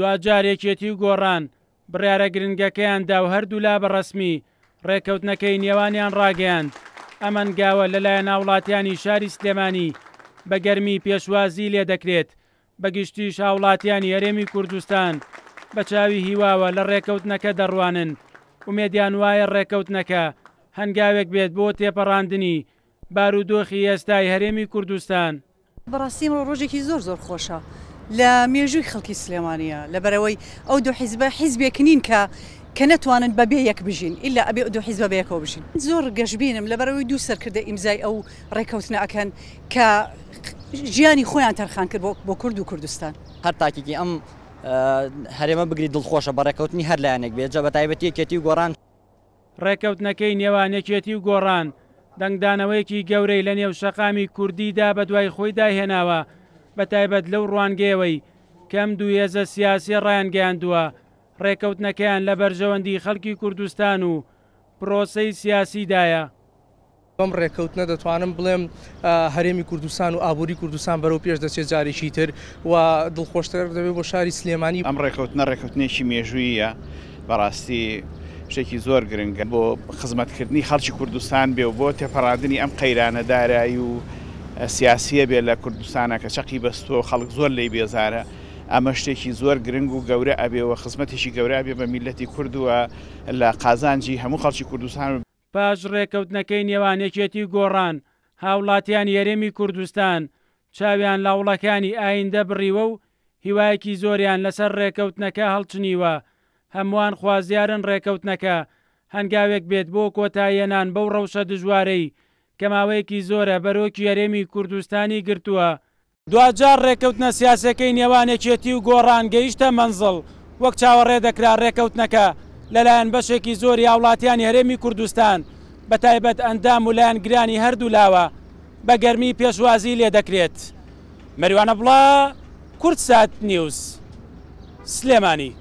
دوجارێکێتی و گۆڕان بڕیارە گرنگەکەیاندا و هەردوو لا بەڕسمی ڕێکەوتنەکەی نێوانیان ڕاگەاند ئەمەن گاوە لەلایەن ناوڵاتیانی شاری سلێمانی بە گەرمی پێشوازی لێ دەکرێت بەگشتی شاوڵاتیانی هەرێمی کوردستان بە چاوی هیواوە لە ڕێکەوتنەکە دەڕوانن ومێدیان وایە ڕێکەوتنەکە هەنگاوێک بێت بۆ تێپەڕاندنی بارودۆخی ئێستای هەرێمی کوردستان بەڕاستیم ڕۆژێکی زۆر زۆر خۆشە لە مێژووی خەڵکی سلێمانە لەبەرەوەی ئەو دوو حیزبە حیزبێکنین کە کە نتوانن بەبێ یەک بژین ئللا ئەبێ دوو حیزبە بەیەکەوە بژین زۆر گەشببینم لەبەرەوەی دوو سەرکردە ئیمزای ئەو ڕێکەوتنەکەن کە ژیانی خۆیان تەرخان کرد بۆ کورد و کوردستان هەر تاکیکی ئەم هەرێمە بگری دڵخۆشە بە ڕێکەوتنی هەر لایەنێک بێت جە بە تایبەتی کێتی و گۆڕان ڕێکەوتنەکەی نێوانێکێتی و گۆڕان دەنگدانەوەیەکی گەورەی لە نێو شەقامی کوردیدا بە دوای خۆی داهێناوە بە تایبەت لەو ڕوانگەوەی کەم دوێزە سیاسی ڕایان گەیاندووە ڕێکەوتنەکەیان لە بەرژەوەندی خەڵکی کوردستان و پرۆسەی سیاسیدایە. بەم ڕێکەوتنە دەتوانم بڵێم هەرێمی کوردستان و ئابووری کوردستان بەرەو پێش دەچێت جارێکی تر و دڵخۆشتر دەبێت بۆ شاری سلێمانی ئەم ڕێکەوتنە ڕێکەوتنێکی مێژوییە بەڕاستی شتێکی زۆر گرنگە بۆ خزمەتکردنی خەڵکی کوردستان بێ و بۆ تێپەڕادنی ئەم قەیرانە دارایی و سیاسیە بێ لە کوردستانە کە چقی بەستۆ خەڵک زۆر لی بێزارە ئەمە شتێکی زۆر گرنگ و گەورە ئەبێەوە خزمەتێکی گەورابێ بە میلەتی کوردووە لە قازانجی هەموو خەڵکی کوردستان پاش ڕێکەوتنەکەی نێوانێکێتی گۆڕان هاوڵاتیان یەرێمی کوردستان چاویان لاوڵەکانی ئایندە بڕیوە و هیوایەکی زۆریان لەسەر ڕێکەوتنەکە هەڵچنیوە هەمووان خوازیارن ڕێکەوتنەکە هەنگاوێک بێت بۆ کۆتاییەنان بەو ڕەوشە دژوارەی کەماوەیەکی زۆرە بەرۆکی یارێمی کوردستانی گرتووە دوجار ڕێکەوتنە سیاسەکەی نێوانێکێتی و گۆڕان گەیشتە منزڵ وەک چاوەڕێ دەکرا ڕێکەوتنەکە لەلایەن بەشێکی زۆری هاوڵاتیان هەرێمی کوردستان بە تایبەت ئەندام ولایەن گرانی هەردوو لاوە بە گەرمی پێشوازی لێ دەکرێت مەریوانە بڵا کورد سات نیوز سلێمانی